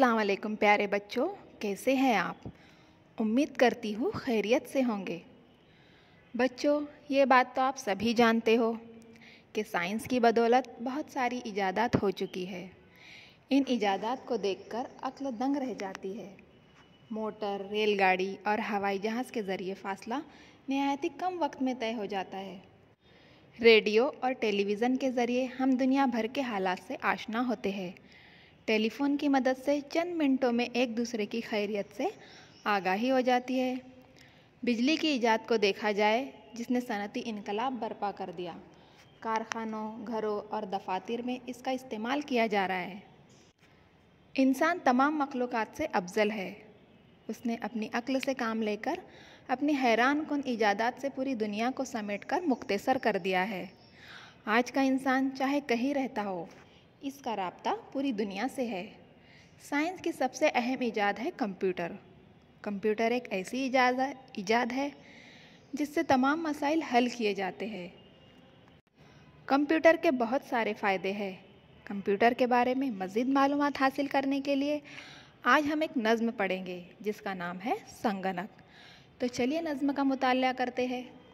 वालेकुम प्यारे बच्चों कैसे हैं आप उम्मीद करती हूँ खैरियत से होंगे बच्चों ये बात तो आप सभी जानते हो कि साइंस की बदौलत बहुत सारी इजादात हो चुकी है इन इजादात को देखकर अक्ल दंग रह जाती है मोटर रेलगाड़ी और हवाई जहाज़ के ज़रिए फासला नहायत ही कम वक्त में तय हो जाता है रेडियो और टेलीविज़न के ज़रिए हम दुनिया भर के हालात से आशना होते हैं टेलीफोन की मदद से चंद मिनटों में एक दूसरे की खैरियत से आगाही हो जाती है बिजली की ईजाद को देखा जाए जिसने सनती इनकलाब बर्पा कर दिया कारखानों घरों और दफातर में इसका इस्तेमाल किया जा रहा है इंसान तमाम मखलूक से अफजल है उसने अपनी अक्ल से काम लेकर अपनी हैरान कन ईजादात से पूरी दुनिया को समेट कर मुख्तसर कर दिया है आज का इंसान चाहे कहीं रहता हो इसका रबता पूरी दुनिया से है साइंस की सबसे अहम ईजाद है कंप्यूटर कंप्यूटर एक ऐसी ईजाद ईजाद है जिससे तमाम मसाइल हल किए जाते हैं कंप्यूटर के बहुत सारे फ़ायदे हैं कंप्यूटर के बारे में मज़ीद मालूम हासिल करने के लिए आज हम एक नज़म पढ़ेंगे जिसका नाम है संगनक तो चलिए नज़म का मुताल करते हैं